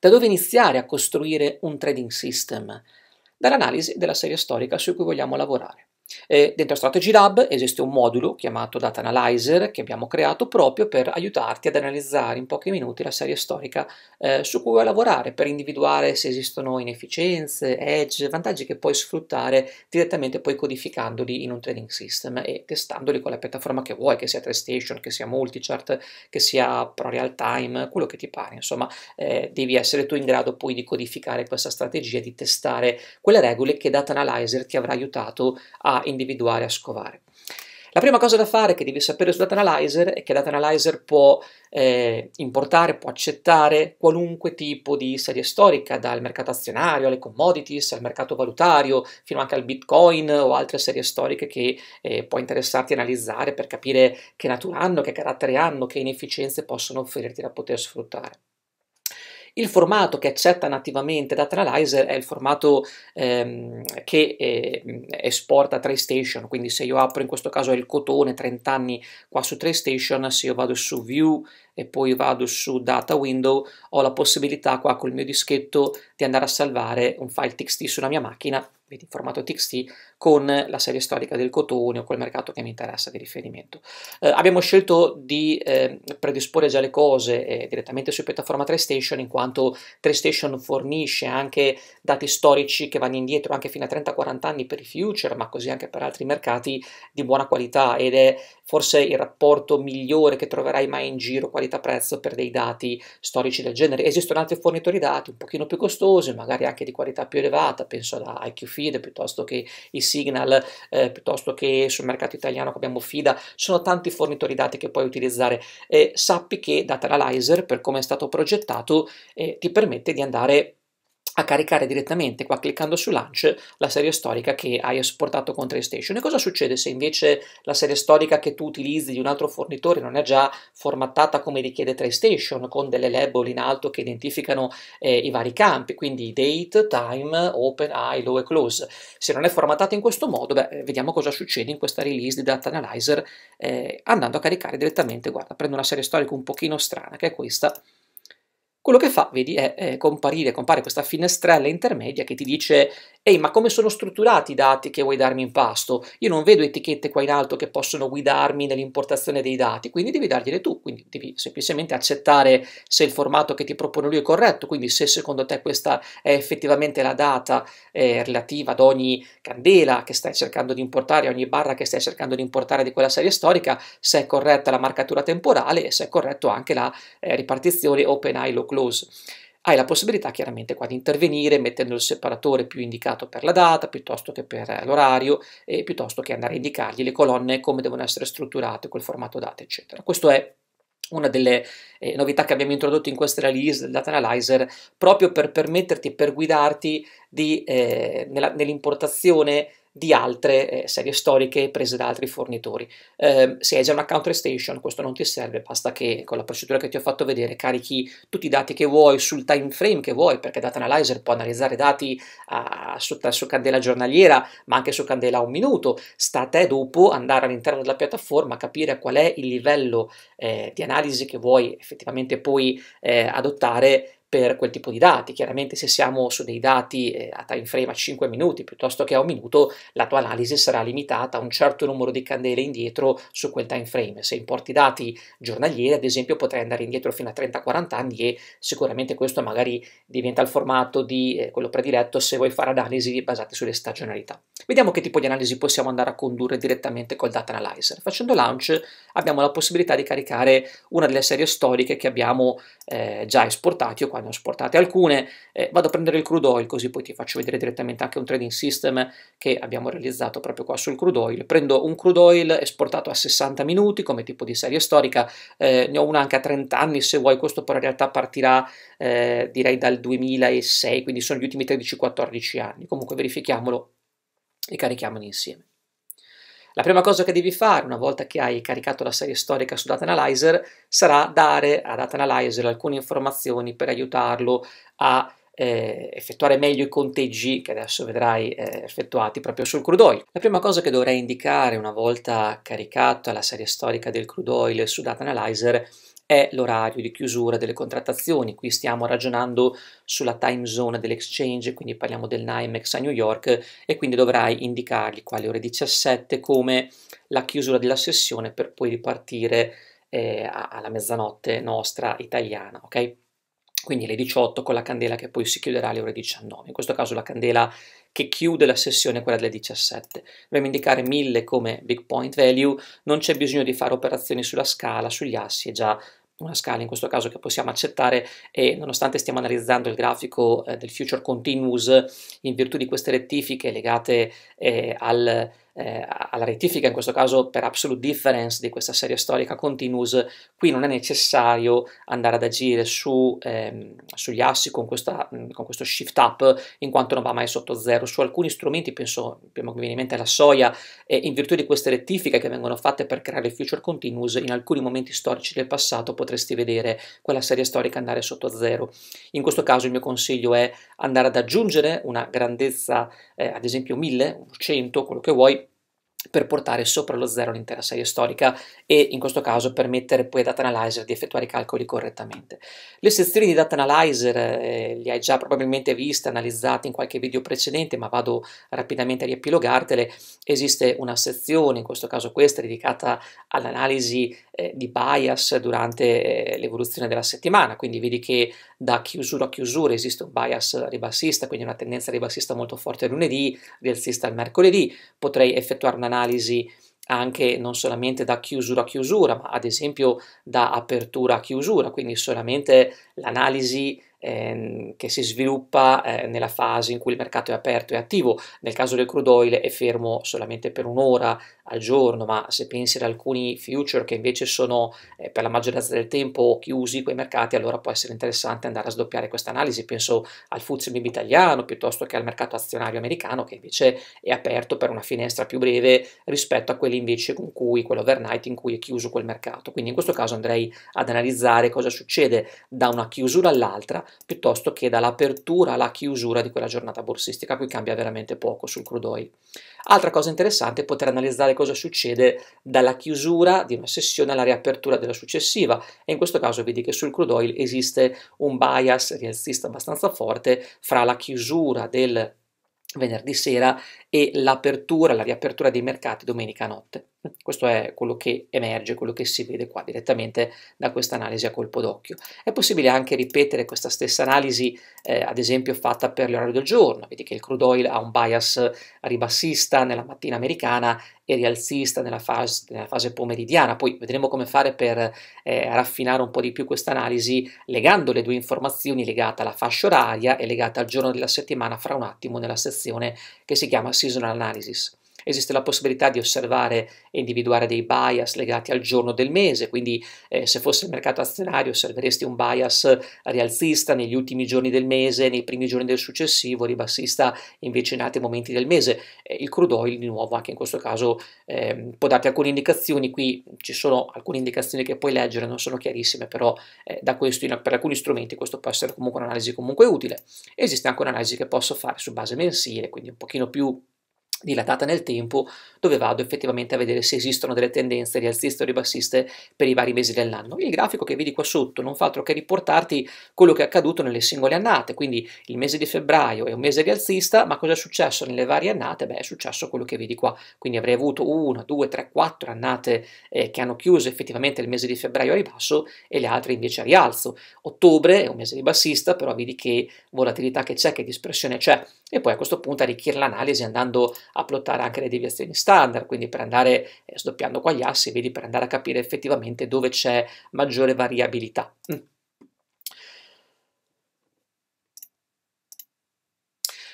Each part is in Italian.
Da dove iniziare a costruire un trading system? Dall'analisi della serie storica su cui vogliamo lavorare. Eh, dentro Strategy Lab esiste un modulo chiamato Data Analyzer che abbiamo creato proprio per aiutarti ad analizzare in pochi minuti la serie storica eh, su cui vuoi lavorare per individuare se esistono inefficienze, edge, vantaggi che puoi sfruttare direttamente poi codificandoli in un trading system e testandoli con la piattaforma che vuoi, che sia TradeStation, che sia Multichart, che sia Pro Real Time, quello che ti pare. Insomma, eh, devi essere tu in grado poi di codificare questa strategia, di testare quelle regole che Data Analyzer ti avrà aiutato a a individuare, a scovare. La prima cosa da fare che devi sapere su Data Analyzer è che Data Analyzer può eh, importare, può accettare qualunque tipo di serie storica, dal mercato azionario alle commodities, al mercato valutario, fino anche al Bitcoin o altre serie storiche che eh, può interessarti analizzare per capire che natura hanno, che carattere hanno, che inefficienze possono offrirti da poter sfruttare. Il formato che accetta nativamente Datralyzer è il formato ehm, che eh, esporta TradeStation, quindi se io apro in questo caso il cotone 30 anni qua su TradeStation, se io vado su View e poi vado su data window ho la possibilità qua col mio dischetto di andare a salvare un file txt sulla mia macchina vedi formato txt con la serie storica del cotone o quel mercato che mi interessa di riferimento eh, abbiamo scelto di eh, predisporre già le cose eh, direttamente su piattaforma TradeStation in quanto TradeStation fornisce anche dati storici che vanno indietro anche fino a 30-40 anni per i future ma così anche per altri mercati di buona qualità ed è forse il rapporto migliore che troverai mai in giro qualità-prezzo per dei dati storici del genere. Esistono altri fornitori dati un pochino più costosi, magari anche di qualità più elevata, penso alla IQ Feed piuttosto che i Signal, eh, piuttosto che sul mercato italiano che abbiamo FIDA, sono tanti fornitori dati che puoi utilizzare. Eh, sappi che Data Analyzer, per come è stato progettato, eh, ti permette di andare a caricare direttamente qua cliccando su Launch la serie storica che hai esportato con TradeStation. E cosa succede se invece la serie storica che tu utilizzi di un altro fornitore non è già formattata come richiede TradeStation con delle label in alto che identificano eh, i vari campi, quindi date, time, open, high, low e close. Se non è formattata in questo modo, beh, eh, vediamo cosa succede in questa release di Data Analyzer eh, andando a caricare direttamente, guarda, prendo una serie storica un pochino strana che è questa quello che fa, vedi, è, comparire, compare questa finestrella intermedia che ti dice ehi ma come sono strutturati i dati che vuoi darmi in pasto? Io non vedo etichette qua in alto che possono guidarmi nell'importazione dei dati, quindi devi dargliele tu, quindi devi semplicemente accettare se il formato che ti propone lui è corretto, quindi se secondo te questa è effettivamente la data eh, relativa ad ogni candela che stai cercando di importare, ogni barra che stai cercando di importare di quella serie storica, se è corretta la marcatura temporale e se è corretto anche la eh, ripartizione open eye low close hai la possibilità chiaramente qua di intervenire mettendo il separatore più indicato per la data piuttosto che per eh, l'orario e piuttosto che andare a indicargli le colonne come devono essere strutturate col formato data eccetera. Questo è una delle eh, novità che abbiamo introdotto in questa release del Data Analyzer proprio per permetterti e per guidarti eh, nell'importazione di altre eh, serie storiche prese da altri fornitori. Eh, se hai già un account Restation questo non ti serve, basta che con la procedura che ti ho fatto vedere carichi tutti i dati che vuoi sul time frame che vuoi, perché Data Analyzer può analizzare dati uh, su, su, candela giornaliera, ma anche su candela a un minuto. Sta a te dopo andare all'interno della piattaforma, capire qual è il livello eh, di analisi che vuoi effettivamente poi eh, adottare per quel tipo di dati. Chiaramente se siamo su dei dati eh, a time frame a 5 minuti piuttosto che a un minuto, la tua analisi sarà limitata a un certo numero di candele indietro su quel time frame. Se importi dati giornalieri, ad esempio, potrai andare indietro fino a 30-40 anni e sicuramente questo magari diventa il formato di eh, quello prediletto se vuoi fare analisi basate sulle stagionalità. Vediamo che tipo di analisi possiamo andare a condurre direttamente col data analyzer. Facendo launch abbiamo la possibilità di caricare una delle serie storiche che abbiamo eh, già esportati o qua qua ne ho sportate alcune, eh, vado a prendere il crude oil così poi ti faccio vedere direttamente anche un trading system che abbiamo realizzato proprio qua sul crude oil, prendo un crude oil esportato a 60 minuti come tipo di serie storica, eh, ne ho una anche a 30 anni se vuoi, questo però in realtà partirà eh, direi dal 2006, quindi sono gli ultimi 13-14 anni, comunque verifichiamolo e carichiamolo insieme. La prima cosa che devi fare una volta che hai caricato la serie storica su Data Analyzer sarà dare a Data Analyzer alcune informazioni per aiutarlo a eh, effettuare meglio i conteggi che adesso vedrai eh, effettuati proprio sul crude oil. La prima cosa che dovrai indicare una volta caricata la serie storica del crude oil su Data Analyzer è è l'orario di chiusura delle contrattazioni. Qui stiamo ragionando sulla time zone dell'exchange, quindi parliamo del NYMEX a New York e quindi dovrai indicargli qua le ore 17 come la chiusura della sessione per poi ripartire eh, alla mezzanotte nostra italiana, ok? Quindi le 18 con la candela che poi si chiuderà alle ore 19. In questo caso la candela che chiude la sessione è quella delle 17. Dobbiamo indicare 1000 come big point value, non c'è bisogno di fare operazioni sulla scala, sugli assi, è già una scala in questo caso che possiamo accettare e nonostante stiamo analizzando il grafico eh, del future continuous in virtù di queste rettifiche legate eh, al eh, alla rettifica, in questo caso per absolute difference di questa serie storica continuous, qui non è necessario andare ad agire su, ehm, sugli assi con, questa, mm, con, questo shift up, in quanto non va mai sotto zero. Su alcuni strumenti, penso, prima che viene in mente la soia, eh, in virtù di queste rettifiche che vengono fatte per creare future continuous, in alcuni momenti storici del passato potresti vedere quella serie storica andare sotto zero. In questo caso il mio consiglio è andare ad aggiungere una grandezza, eh, ad esempio 1000, 100, quello che vuoi, per portare sopra lo zero l'intera serie storica e in questo caso permettere poi a Data Analyzer di effettuare i calcoli correttamente. Le sezioni di Data Analyzer eh, le hai già probabilmente viste, analizzate in qualche video precedente, ma vado rapidamente a riepilogartele. Esiste una sezione, in questo caso questa, dedicata all'analisi eh, di bias durante eh, l'evoluzione della settimana, quindi vedi che da chiusura a chiusura esiste un bias ribassista, quindi una tendenza ribassista molto forte il lunedì, rialzista il mercoledì, potrei effettuare un'analisi anche non solamente da chiusura a chiusura, ma ad esempio da apertura a chiusura, quindi solamente l'analisi ehm, che si sviluppa eh, nella fase in cui il mercato è aperto e attivo. Nel caso del crude oil è fermo solamente per un'ora, al giorno, ma se pensi ad alcuni future che invece sono eh, per la maggioranza del tempo chiusi quei mercati, allora può essere interessante andare a sdoppiare questa analisi. Penso al FTSE MIB italiano piuttosto che al mercato azionario americano che invece è aperto per una finestra più breve rispetto a quelli invece con cui quello overnight in cui è chiuso quel mercato. Quindi in questo caso andrei ad analizzare cosa succede da una chiusura all'altra piuttosto che dall'apertura alla chiusura di quella giornata borsistica, qui cambia veramente poco sul crude oil. Altra cosa interessante è poter analizzare cosa succede dalla chiusura di una sessione alla riapertura della successiva e in questo caso vedi che sul crude oil esiste un bias rialzista abbastanza forte fra la chiusura del venerdì sera e l'apertura, la riapertura dei mercati domenica notte. Questo è quello che emerge, quello che si vede qua direttamente da questa analisi a colpo d'occhio. È possibile anche ripetere questa stessa analisi, eh, ad esempio fatta per l'orario del giorno. Vedi che il crude oil ha un bias ribassista nella mattina americana e rialzista nella fase, nella fase pomeridiana. Poi vedremo come fare per eh, raffinare un po' di più questa analisi legando le due informazioni legate alla fascia oraria e legate al giorno della settimana fra un attimo nella sezione che si chiama Seasonal Analysis esiste la possibilità di osservare e individuare dei bias legati al giorno del mese, quindi eh, se fosse il mercato azionario osserveresti un bias rialzista negli ultimi giorni del mese, nei primi giorni del successivo, ribassista invece in altri momenti del mese. Eh, il crude oil di nuovo anche in questo caso eh, può darti alcune indicazioni, qui ci sono alcune indicazioni che puoi leggere, non sono chiarissime, però eh, da questo in, per alcuni strumenti questo può essere comunque un'analisi comunque utile. Esiste anche un'analisi che posso fare su base mensile, quindi un pochino più dilatata nel tempo, dove vado effettivamente a vedere se esistono delle tendenze rialziste o ribassiste per i vari mesi dell'anno. Il grafico che vedi qua sotto non fa altro che riportarti quello che è accaduto nelle singole annate, quindi il mese di febbraio è un mese rialzista, ma cosa è successo nelle varie annate? Beh, è successo quello che vedi qua, quindi avrei avuto una, due, tre, quattro annate eh, che hanno chiuso effettivamente il mese di febbraio a ribasso e le altre invece a rialzo. Ottobre è un mese ribassista, però vedi che volatilità che c'è, che dispersione c'è, e poi a questo punto arricchire l'analisi andando a plottare anche le deviazioni standard, quindi per andare eh, sdoppiando qua gli assi, vedi, per andare a capire effettivamente dove c'è maggiore variabilità. Mm.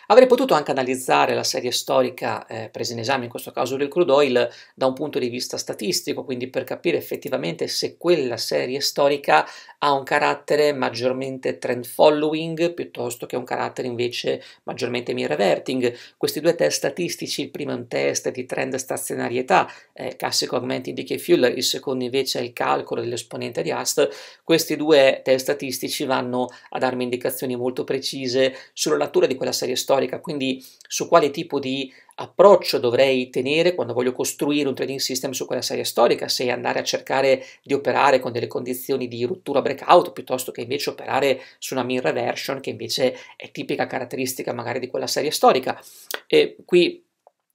Avrei potuto anche analizzare la serie storica eh, presa in esame, in questo caso del crude oil, da un punto di vista statistico, quindi per capire effettivamente se quella serie storica ha un carattere maggiormente trend following piuttosto che un carattere invece maggiormente mirror reverting. Questi due test statistici, il primo è un test di trend stazionarietà, eh, classico augmented decay fuel, il secondo invece è il calcolo dell'esponente di AST, questi due test statistici vanno a darmi indicazioni molto precise sulla natura di quella serie storica storica, quindi su quale tipo di approccio dovrei tenere quando voglio costruire un trading system su quella serie storica, se andare a cercare di operare con delle condizioni di rottura breakout piuttosto che invece operare su una mirror version che invece è tipica caratteristica magari di quella serie storica. E qui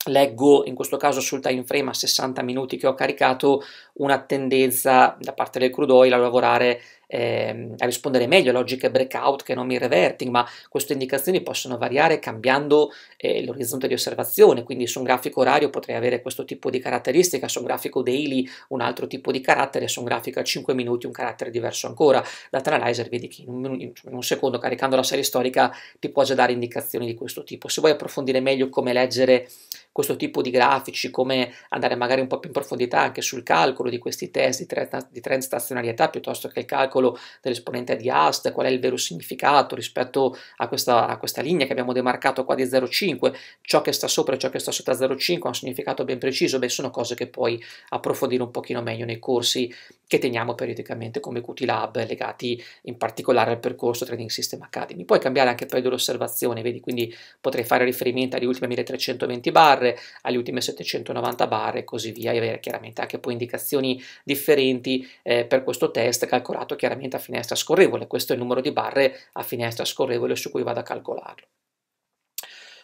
leggo in questo caso sul time frame a 60 minuti che ho caricato una tendenza da parte del crude oil a lavorare eh, a rispondere meglio a logiche breakout che non mi reverting, ma queste indicazioni possono variare cambiando eh, l'orizzonte di osservazione, quindi su un grafico orario potrei avere questo tipo di caratteristica, su un grafico daily un altro tipo di carattere, su un grafico a 5 minuti un carattere diverso ancora. Data Analyzer vedi che in un, in un secondo caricando la serie storica ti può già dare indicazioni di questo tipo. Se vuoi approfondire meglio come leggere questo tipo di grafici, come andare magari un po' più in profondità anche sul calcolo di questi test di trend, di trend stazionarietà piuttosto che il calcolo miracolo dell'esponente di AST, qual è il vero significato rispetto a questa, a questa linea che abbiamo demarcato qua di 0,5, ciò che sta sopra e ciò che sta sotto 0,5 ha un significato ben preciso, beh sono cose che puoi approfondire un pochino meglio nei corsi che teniamo periodicamente come QT Lab legati in particolare al percorso Trading System Academy. Puoi cambiare anche il periodo dell'osservazione, vedi, quindi potrei fare riferimento alle ultime 1320 barre, alle ultime 790 barre e così via, e avere chiaramente anche poi indicazioni differenti eh, per questo test calcolato chiaramente a finestra scorrevole. Questo è il numero di barre a finestra scorrevole su cui vado a calcolarlo.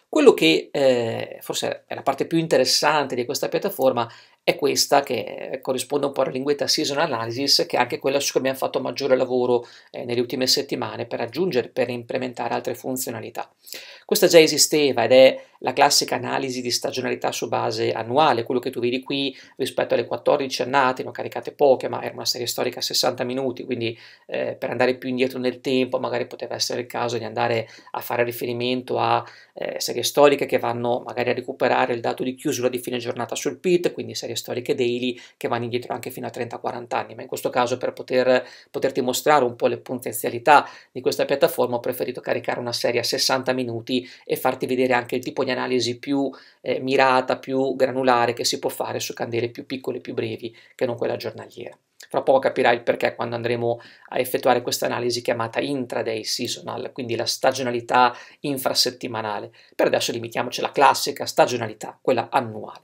Quello che eh, forse è la parte più interessante di questa piattaforma è questa che eh, corrisponde un po' alla linguetta Season Analysis, che è anche quella su cui abbiamo fatto maggiore lavoro eh, nelle ultime settimane per aggiungere, per implementare altre funzionalità. Questa già esisteva ed è la classica analisi di stagionalità su base annuale, quello che tu vedi qui rispetto alle 14 annate, ne ho caricate poche, ma era una serie storica a 60 minuti, quindi eh, per andare più indietro nel tempo magari poteva essere il caso di andare a fare riferimento a eh, serie storiche che vanno magari a recuperare il dato di chiusura di fine giornata sul PIT, quindi serie storiche daily che vanno indietro anche fino a 30-40 anni, ma in questo caso per poter, poterti mostrare un po' le potenzialità di questa piattaforma ho preferito caricare una serie a 60 minuti e farti vedere anche il tipo di di analisi più eh, mirata, più granulare che si può fare su candele più piccole, più brevi che non quella giornaliera. Fra poco capirai il perché quando andremo a effettuare questa analisi chiamata intraday seasonal, quindi la stagionalità infrasettimanale. Per adesso limitiamoci alla classica stagionalità, quella annuale.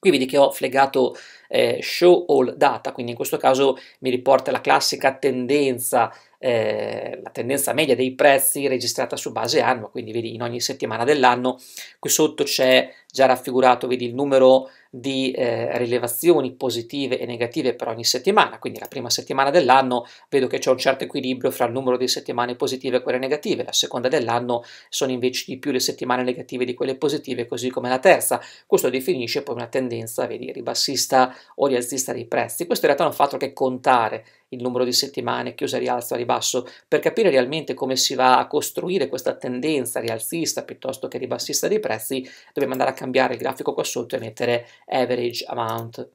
Qui vedi che ho flegato eh, show all data, quindi in questo caso mi riporta la classica tendenza eh, la tendenza media dei prezzi registrata su base annua, quindi vedi in ogni settimana dell'anno, qui sotto c'è già raffigurato vedi, il numero di eh, rilevazioni positive e negative per ogni settimana, quindi la prima settimana dell'anno vedo che c'è un certo equilibrio fra il numero di settimane positive e quelle negative, la seconda dell'anno sono invece di più le settimane negative di quelle positive, così come la terza, questo definisce poi una tendenza vedi, ribassista o rialzista dei prezzi, questo in realtà non un fatto che contare il numero di settimane, chiusa rialzo ribasso, per capire realmente come si va a costruire questa tendenza rialzista piuttosto che ribassista dei prezzi, dobbiamo andare a cambiare il grafico qua sotto e mettere average amount.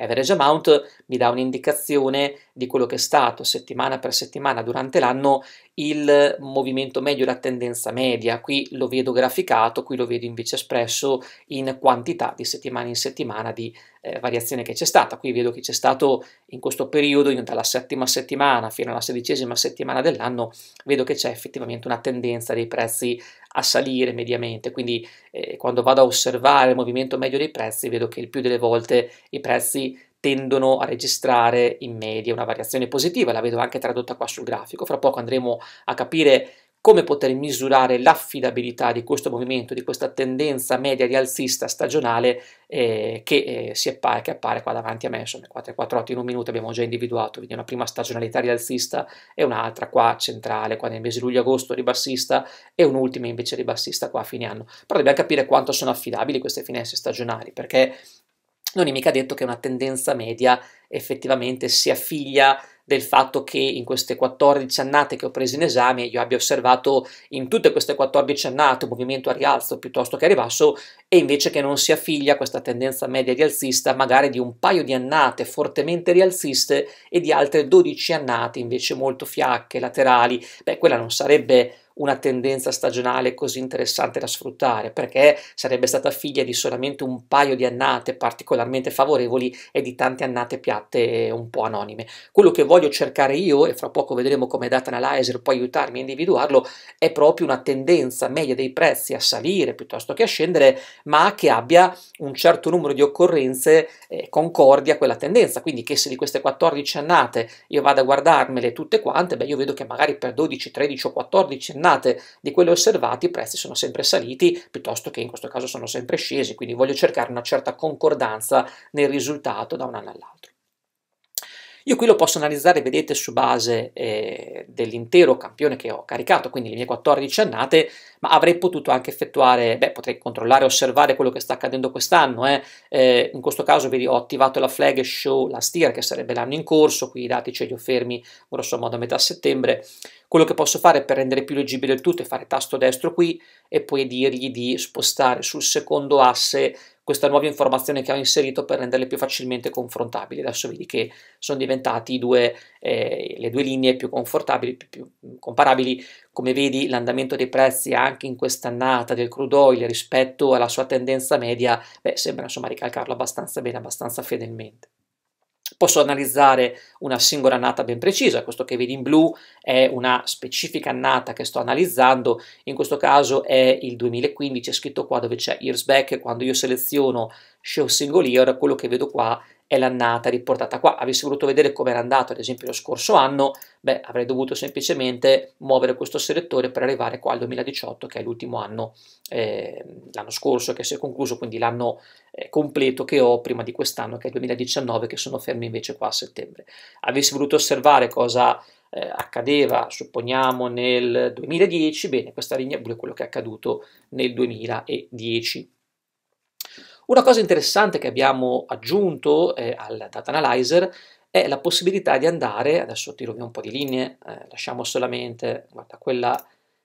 Average amount mi dà un'indicazione di quello che è stato settimana per settimana durante l'anno il movimento medio, la tendenza media. Qui lo vedo graficato, qui lo vedo invece espresso in quantità di settimana in settimana di eh, variazione che c'è stata. Qui vedo che c'è stato in questo periodo, dalla settima settimana fino alla sedicesima settimana dell'anno, vedo che c'è effettivamente una tendenza dei prezzi a salire mediamente. Quindi eh, quando vado a osservare il movimento medio dei prezzi, vedo che il più delle volte i prezzi tendono a registrare in media una variazione positiva, la vedo anche tradotta qua sul grafico, fra poco andremo a capire come poter misurare l'affidabilità di questo movimento, di questa tendenza media rialzista stagionale eh, che, eh, si appare, che appare qua davanti a me, insomma 448 in un minuto abbiamo già individuato, quindi una prima stagionalità rialzista e un'altra qua centrale, qua nel mese luglio-agosto ribassista e un'ultima invece ribassista qua a fine anno. Però dobbiamo capire quanto sono affidabili queste finestre stagionali, perché non è mica detto che una tendenza media effettivamente sia figlia del fatto che in queste 14 annate che ho preso in esame io abbia osservato in tutte queste 14 annate un movimento a rialzo piuttosto che a ribasso e invece che non sia figlia questa tendenza media rialzista magari di un paio di annate fortemente rialziste e di altre 12 annate invece molto fiacche, laterali, beh quella non sarebbe una tendenza stagionale così interessante da sfruttare, perché sarebbe stata figlia di solamente un paio di annate particolarmente favorevoli e di tante annate piatte un po' anonime. Quello che voglio cercare io, e fra poco vedremo come Data Analyzer può aiutarmi a individuarlo, è proprio una tendenza media dei prezzi a salire piuttosto che a scendere, ma che abbia un certo numero di occorrenze eh, concordi a quella tendenza, quindi che se di queste 14 annate io vado a guardarmele tutte quante, beh io vedo che magari per 12, 13 o 14 annate andate di quelle osservate i prezzi sono sempre saliti piuttosto che in questo caso sono sempre scesi, quindi voglio cercare una certa concordanza nel risultato da un anno all'altro. Io qui lo posso analizzare, vedete, su base eh, dell'intero campione che ho caricato, quindi le mie 14 annate, ma avrei potuto anche effettuare, beh, potrei controllare e osservare quello che sta accadendo quest'anno. Eh. Eh, in questo caso vedi, ho attivato la flag show last year, che sarebbe l'anno in corso, qui i dati ce li ho fermi grossomodo a metà settembre. Quello che posso fare per rendere più leggibile il tutto è fare tasto destro qui e poi dirgli di spostare sul secondo asse questa nuova informazione che ho inserito per renderle più facilmente confrontabili. Adesso vedi che sono diventate eh, le due linee più confortabili, più, più comparabili. Come vedi l'andamento dei prezzi anche in quest'annata del crude oil rispetto alla sua tendenza media beh, sembra insomma ricalcarlo abbastanza bene, abbastanza fedelmente. Posso analizzare una singola annata ben precisa, questo che vedi in blu è una specifica annata che sto analizzando, in questo caso è il 2015, è scritto qua dove c'è years back, quando io seleziono show single year, quello che vedo qua è l'annata riportata qua. Avessi voluto vedere come era andato ad esempio lo scorso anno, beh avrei dovuto semplicemente muovere questo selettore per arrivare qua al 2018 che è l'ultimo anno, eh, l'anno scorso che si è concluso, quindi l'anno eh, completo che ho prima di quest'anno che è il 2019 che sono fermo invece qua a settembre. Avessi voluto osservare cosa eh, accadeva, supponiamo, nel 2010, bene, questa linea blu è quello che è accaduto nel 2010. Una cosa interessante che abbiamo aggiunto eh, al Data Analyzer è la possibilità di andare, adesso tiro via un po' di linee, eh, lasciamo solamente guarda, quella,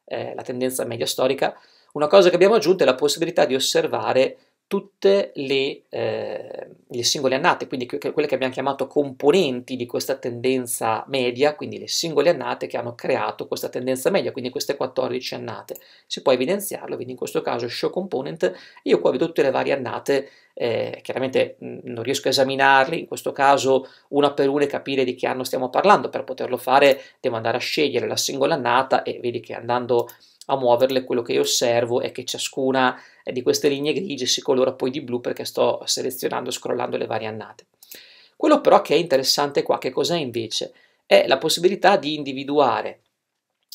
eh, la tendenza media storica, una cosa che abbiamo aggiunto è la possibilità di osservare tutte le, eh, le, singole annate, quindi quelle che abbiamo chiamato componenti di questa tendenza media, quindi le singole annate che hanno creato questa tendenza media, quindi queste 14 annate. Si può evidenziarlo, quindi in questo caso show component, io qua vedo tutte le varie annate eh, chiaramente mh, non riesco a esaminarli, in questo caso una per una e capire di che anno stiamo parlando, per poterlo fare devo andare a scegliere la singola annata e vedi che andando a muoverle quello che io osservo è che ciascuna di queste linee grigie si colora poi di blu perché sto selezionando e scrollando le varie annate. Quello però che è interessante qua, che cos'è invece? È la possibilità di individuare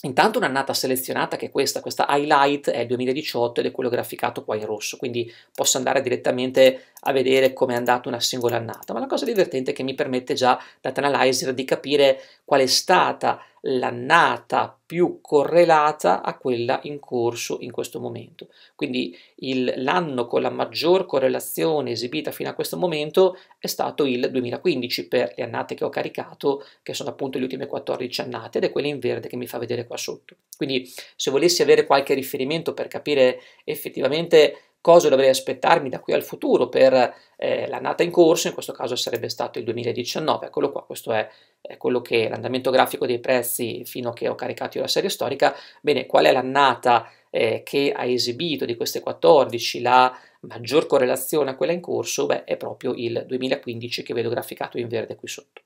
Intanto un'annata selezionata che è questa, questa highlight è il 2018 ed è quello graficato qua in rosso, quindi posso andare direttamente a vedere come è andata una singola annata, ma la cosa divertente è che mi permette già, Data Analyzer, di capire qual è stata l'annata più correlata a quella in corso in questo momento. Quindi l'anno con la maggior correlazione esibita fino a questo momento è stato il 2015 per le annate che ho caricato, che sono appunto le ultime 14 annate, ed è quella in verde che mi fa vedere qua sotto. Quindi se volessi avere qualche riferimento per capire effettivamente cosa dovrei aspettarmi da qui al futuro per eh, l'annata in corso, in questo caso sarebbe stato il 2019, eccolo qua, questo è, è quello che è l'andamento grafico dei prezzi fino a che ho caricato io la serie storica, bene, qual è l'annata eh, che ha esibito di queste 14 la maggior correlazione a quella in corso? Beh, è proprio il 2015 che vedo graficato in verde qui sotto.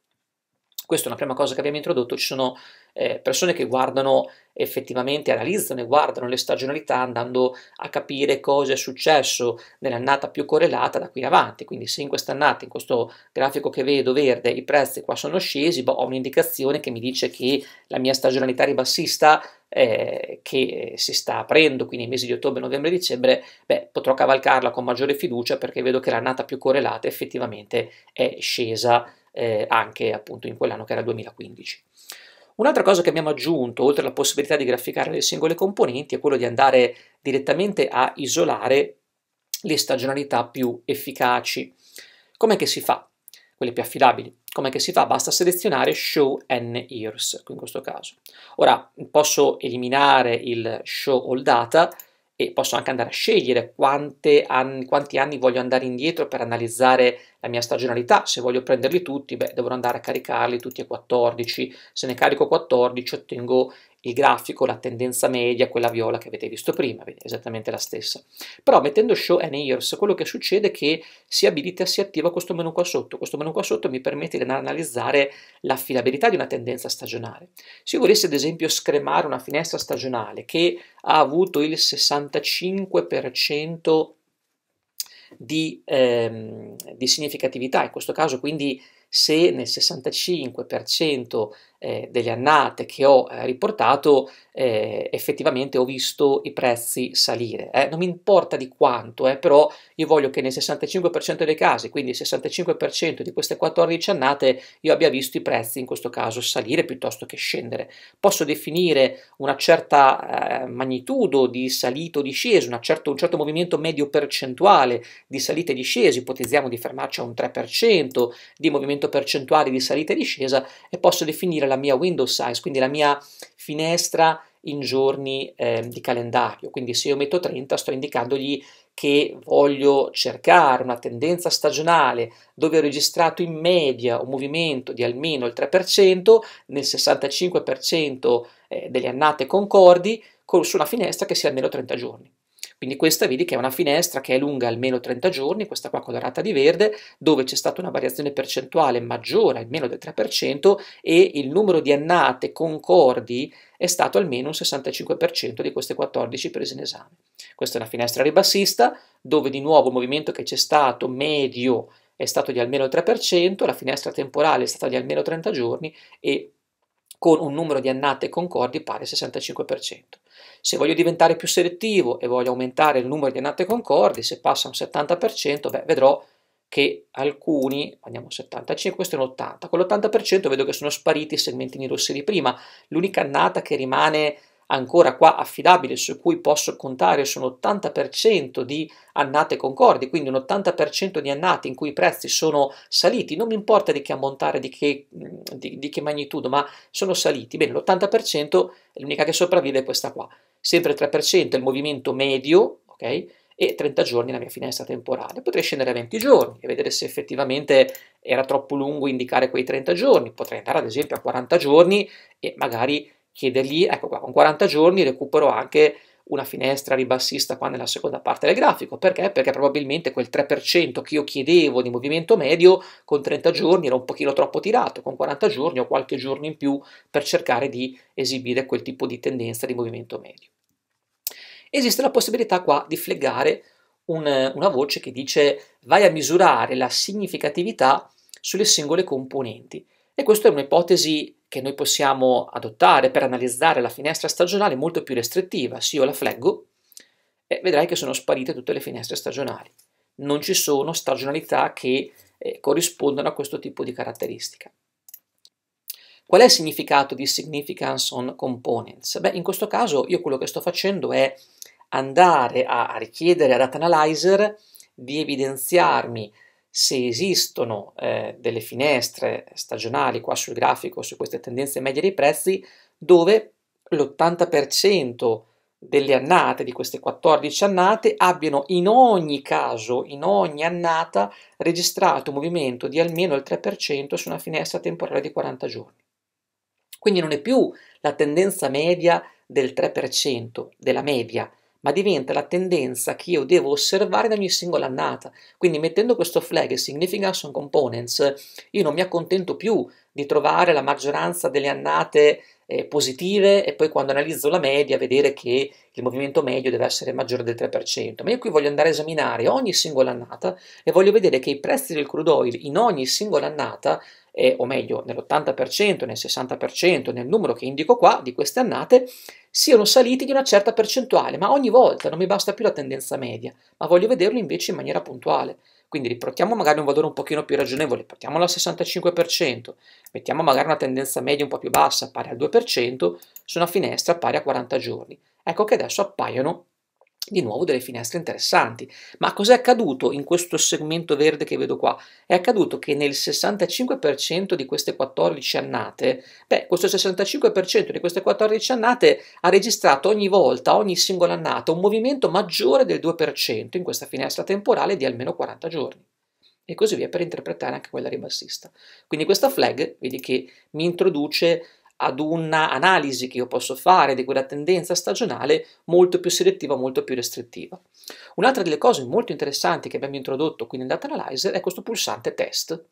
Questa è una prima cosa che abbiamo introdotto, ci sono eh, persone che guardano effettivamente, analizzano e guardano le stagionalità andando a capire cosa è successo nell'annata più correlata da qui in avanti. Quindi se in quest'annata, in questo grafico che vedo verde, i prezzi qua sono scesi, boh, ho un'indicazione che mi dice che la mia stagionalità ribassista eh, che si sta aprendo, quindi i mesi di ottobre, novembre e dicembre, beh, potrò cavalcarla con maggiore fiducia perché vedo che l'annata più correlata effettivamente è scesa eh, anche appunto in quell'anno che era il 2015. Un'altra cosa che abbiamo aggiunto, oltre alla possibilità di graficare le singole componenti, è quello di andare direttamente a isolare le stagionalità più efficaci. Com'è che si fa? Quelle più affidabili. Com'è che si fa? Basta selezionare Show N Years, in questo caso. Ora posso eliminare il Show All Data, e posso anche andare a scegliere an- quanti anni voglio andare indietro per analizzare la mia stagionalità. Se voglio prenderli tutti, beh, devo andare a caricarli tutti e 14. Se ne carico 14 ottengo il grafico, la tendenza media, quella viola che avete visto prima, è esattamente la stessa. Però mettendo show and years, quello che succede è che si abilita, si attiva questo menu qua sotto. Questo menu qua sotto mi permette di analizzare l'affidabilità di una tendenza stagionale. Se io volessi ad esempio scremare una finestra stagionale che ha avuto il 65% di, ehm, di significatività, in questo caso quindi se nel 65% eh, delle annate che ho eh, riportato, eh, effettivamente ho visto i prezzi salire. Eh. Non mi importa di quanto, eh, però io voglio che nel 65% dei casi, quindi il 65% di queste 14 annate, io abbia visto i prezzi in questo caso salire piuttosto che scendere. Posso definire una certa eh, magnitudo di salita o discesa, un certo, un certo movimento medio percentuale di salita e discesa, ipotizziamo di fermarci a un 3% di movimento percentuale di salita e discesa e posso definire la la mia window size, quindi la mia finestra in giorni eh, di calendario. Quindi se io metto 30 sto indicandogli che voglio cercare una tendenza stagionale dove ho registrato in media un movimento di almeno il 3%, nel 65% eh, delle annate concordi, con, su una finestra che sia almeno 30 giorni. Quindi questa vedi che è una finestra che è lunga almeno 30 giorni, questa qua colorata di verde, dove c'è stata una variazione percentuale maggiore, almeno del 3%, e il numero di annate concordi è stato almeno un 65% di queste 14 prese in esame. Questa è una finestra ribassista, dove di nuovo il movimento che c'è stato medio è stato di almeno il 3%, la finestra temporale è stata di almeno 30 giorni e con un numero di annate concordi pari al 65%. Se voglio diventare più selettivo e voglio aumentare il numero di annate concordi, se passa un 70%, beh, vedrò che alcuni, andiamo a 75, questo è un 80, con l'80% vedo che sono spariti i segmentini rossi di prima, l'unica annata che rimane ancora qua affidabile su cui posso contare su un 80% di annate concordi, quindi un 80% di annate in cui i prezzi sono saliti, non mi importa di che ammontare, di che, mm, di, di che magnitudo, ma sono saliti. Bene, l'80% l'unica che sopravvive è questa qua, sempre 3% è il movimento medio, ok? e 30 giorni la mia finestra temporale. Potrei scendere a 20 giorni e vedere se effettivamente era troppo lungo indicare quei 30 giorni. Potrei andare ad esempio a 40 giorni e magari chiedergli, ecco qua, con 40 giorni recupero anche una finestra ribassista qua nella seconda parte del grafico. Perché? Perché probabilmente quel 3% che io chiedevo di movimento medio con 30 giorni era un pochino troppo tirato, con 40 giorni o qualche giorno in più per cercare di esibire quel tipo di tendenza di movimento medio. Esiste la possibilità qua di fleggare un, una voce che dice vai a misurare la significatività sulle singole componenti. E questa è un'ipotesi che noi possiamo adottare per analizzare la finestra stagionale molto più restrittiva. Se io la fleggo, eh, vedrai che sono sparite tutte le finestre stagionali. Non ci sono stagionalità che eh, corrispondono a questo tipo di caratteristica. Qual è il significato di significance on components? Beh, in questo caso io quello che sto facendo è andare a richiedere a Data Analyzer di evidenziarmi se esistono eh, delle finestre stagionali qua sul grafico su queste tendenze medie dei prezzi dove l'80% delle annate, di queste 14 annate, abbiano in ogni caso, in ogni annata, registrato un movimento di almeno il 3% su una finestra temporale di 40 giorni. Quindi non è più la tendenza media del 3%, della media, ma diventa la tendenza che io devo osservare in ogni singola annata. Quindi mettendo questo flag significance and components, io non mi accontento più di trovare la maggioranza delle annate eh, positive e poi quando analizzo la media vedere che il movimento medio deve essere maggiore del 3%, ma io qui voglio andare a esaminare ogni singola annata e voglio vedere che i prezzi del crude oil in ogni singola annata eh, o meglio nell'80%, nel 60%, nel numero che indico qua di queste annate, siano saliti di una certa percentuale, ma ogni volta non mi basta più la tendenza media, ma voglio vederlo invece in maniera puntuale. Quindi riportiamo magari un valore un pochino più ragionevole, portiamolo al 65%, mettiamo magari una tendenza media un po' più bassa, pari al 2%, su una finestra pari a 40 giorni. Ecco che adesso appaiono di nuovo delle finestre interessanti. Ma cos'è accaduto in questo segmento verde che vedo qua? È accaduto che nel 65% di queste 14 annate, beh, questo 65% di queste 14 annate ha registrato ogni volta, ogni singola annata, un movimento maggiore del 2% in questa finestra temporale di almeno 40 giorni e così via per interpretare anche quella ribassista. Quindi questa flag, vedi che mi introduce ad un'analisi che io posso fare di quella tendenza stagionale molto più selettiva, molto più restrittiva. Un'altra delle cose molto interessanti che abbiamo introdotto qui nel Data Analyzer è questo pulsante test.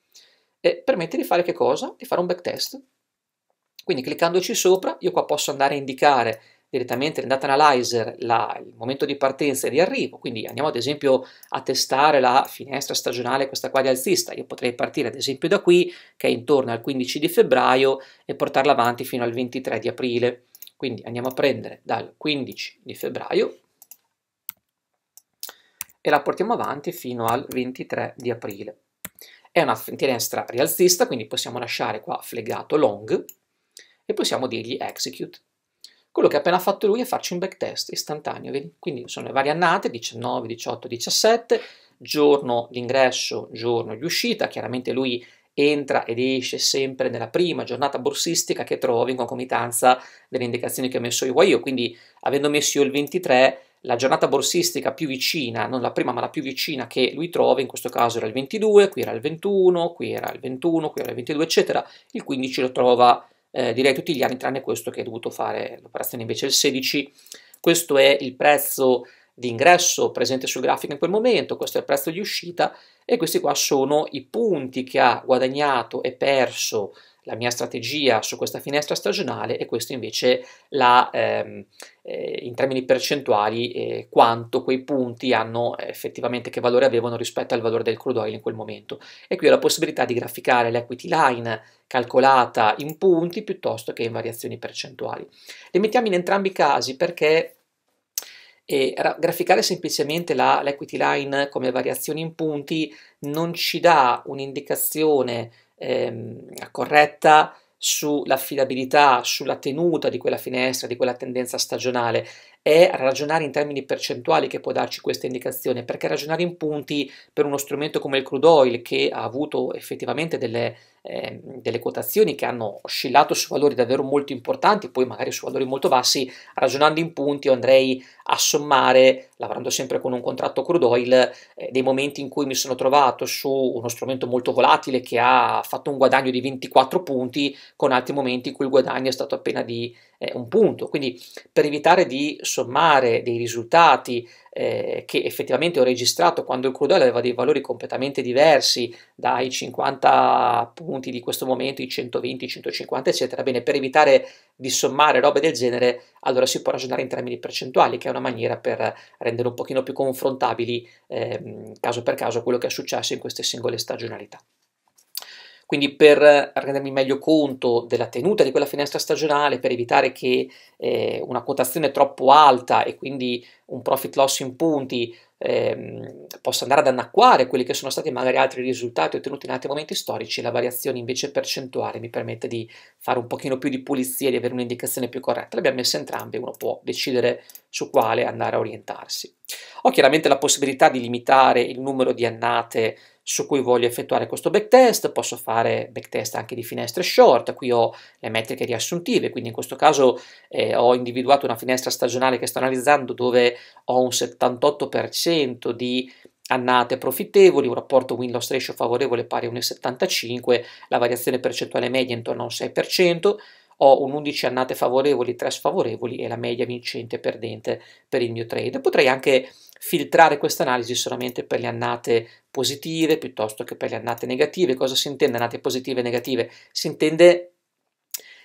E permette di fare che cosa? Di fare un backtest. Quindi cliccandoci sopra io qua posso andare a indicare direttamente nel data analyzer la, il momento di partenza e di arrivo, quindi andiamo ad esempio a testare la finestra stagionale, questa qua di alzista, io potrei partire ad esempio da qui, che è intorno al 15 di febbraio, e portarla avanti fino al 23 di aprile. Quindi andiamo a prendere dal 15 di febbraio e la portiamo avanti fino al 23 di aprile. È una finestra rialzista, quindi possiamo lasciare qua flegato long e possiamo dirgli execute. Quello che ha appena fatto lui è farci un backtest istantaneo, Quindi sono le varie annate, 19, 18, 17, giorno d'ingresso, giorno di uscita, chiaramente lui entra ed esce sempre nella prima giornata borsistica che trovi in concomitanza delle indicazioni che ho messo io, io quindi avendo messo io il 23 la giornata borsistica più vicina, non la prima ma la più vicina che lui trova, in questo caso era il 22, qui era il 21, qui era il 21, qui era il 22 eccetera, il 15 lo trova eh, direi tutti gli anni tranne questo che è dovuto fare l'operazione invece il 16. Questo è il prezzo di ingresso presente sul grafico in quel momento, questo è il prezzo di uscita e questi qua sono i punti che ha guadagnato e perso la mia strategia su questa finestra stagionale e questo invece la, ehm, eh, in termini percentuali eh, quanto quei punti hanno eh, effettivamente che valore avevano rispetto al valore del crude oil in quel momento. E qui ho la possibilità di graficare l'equity line calcolata in punti piuttosto che in variazioni percentuali. Le mettiamo in entrambi i casi perché e graficare semplicemente l'equity line come variazioni in punti non ci dà un'indicazione ehm, corretta sull'affidabilità, sulla tenuta di quella finestra, di quella tendenza stagionale è ragionare in termini percentuali che può darci questa indicazione, perché ragionare in punti per uno strumento come il crude oil che ha avuto effettivamente delle, eh, delle quotazioni che hanno oscillato su valori davvero molto importanti, poi magari su valori molto bassi, ragionando in punti andrei a sommare, lavorando sempre con un contratto crude oil, eh, dei momenti in cui mi sono trovato su uno strumento molto volatile che ha fatto un guadagno di 24 punti, con altri momenti in cui il guadagno è stato appena di eh, un punto. Quindi per evitare di sommare dei risultati eh, che effettivamente ho registrato quando il crudo aveva dei valori completamente diversi dai 50 punti di questo momento, i 120, i 150, eccetera. Bene, per evitare di sommare robe del genere, allora si può ragionare in termini percentuali, che è una maniera per rendere un pochino più confrontabili eh, caso per caso quello che è successo in queste singole stagionalità. Quindi eh, per rendermi meglio conto della tenuta di quella finestra stagionale, per evitare che eh, una quotazione troppo alta e quindi un profit loss in punti ehm, possa andare ad annacquare quelli che sono stati magari altri risultati ottenuti in altri momenti storici, la variazione invece percentuale mi permette di fare un pochino più di pulizia, e di avere un'indicazione più corretta. Le abbiamo messe entrambe, uno può decidere su quale andare a orientarsi. Ho chiaramente la possibilità di limitare il numero di annate su cui voglio effettuare questo backtest, posso fare backtest anche di finestre short, qui ho le metriche riassuntive, quindi in questo caso eh, ho individuato una finestra stagionale che sto analizzando dove ho un 78% di annate profittevoli, un rapporto win-loss ratio favorevole pari a 1,75, la variazione percentuale media intorno a un 6%, ho un 11 annate favorevoli, 3 sfavorevoli e la media vincente e perdente per il mio trade. Potrei anche filtrare questa analisi solamente per le annate positive piuttosto che per le annate negative. Cosa si intende annate positive e negative? Si intende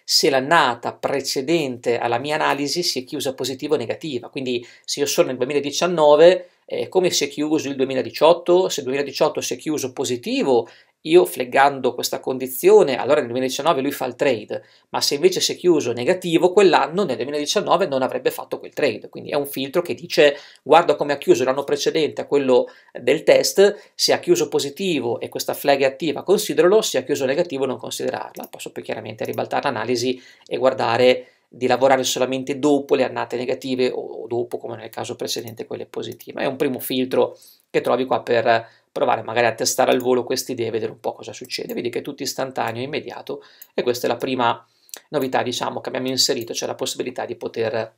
se l'annata precedente alla mia analisi si è chiusa positiva o negativa. Quindi se io sono nel 2019, eh, come si è chiuso il 2018? Se il 2018 si è chiuso positivo io fleggando questa condizione, allora nel 2019 lui fa il trade, ma se invece si è chiuso negativo, quell'anno nel 2019 non avrebbe fatto quel trade. Quindi è un filtro che dice guarda come ha chiuso l'anno precedente a quello del test, se ha chiuso positivo e questa flag è attiva consideralo, se ha chiuso negativo non considerarla. Posso poi chiaramente ribaltare l'analisi e guardare di lavorare solamente dopo le annate negative o dopo, come nel caso precedente, quelle positive. È un primo filtro che trovi qua per provare magari a testare al volo queste idee, vedere un po' cosa succede. Vedi che è tutto istantaneo, immediato e questa è la prima novità diciamo, che abbiamo inserito, cioè la possibilità di poter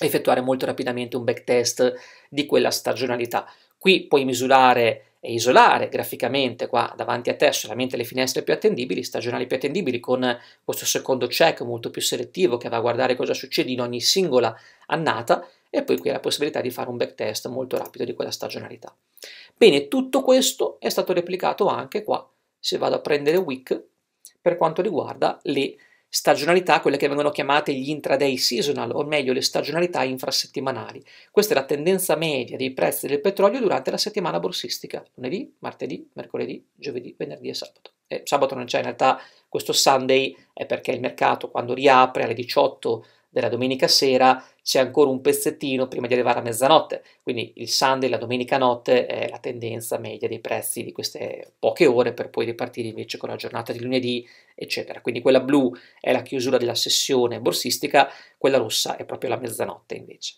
effettuare molto rapidamente un backtest di quella stagionalità. Qui puoi misurare e isolare graficamente qua davanti a te solamente le finestre più attendibili, stagionali più attendibili, con questo secondo check molto più selettivo che va a guardare cosa succede in ogni singola annata e poi qui la possibilità di fare un backtest molto rapido di quella stagionalità. Bene, tutto questo è stato replicato anche qua, se vado a prendere Wick, per quanto riguarda le stagionalità, quelle che vengono chiamate gli intraday seasonal, o meglio le stagionalità infrasettimanali. Questa è la tendenza media dei prezzi del petrolio durante la settimana borsistica, lunedì, martedì, mercoledì, giovedì, venerdì e sabato. Eh, sabato non c'è in realtà questo Sunday, è perché il mercato quando riapre alle 18 della domenica sera c'è ancora un pezzettino prima di arrivare a mezzanotte, quindi il Sunday, la domenica notte, è la tendenza media dei prezzi di queste poche ore per poi ripartire invece con la giornata di lunedì, eccetera. Quindi quella blu è la chiusura della sessione borsistica, quella rossa è proprio la mezzanotte invece.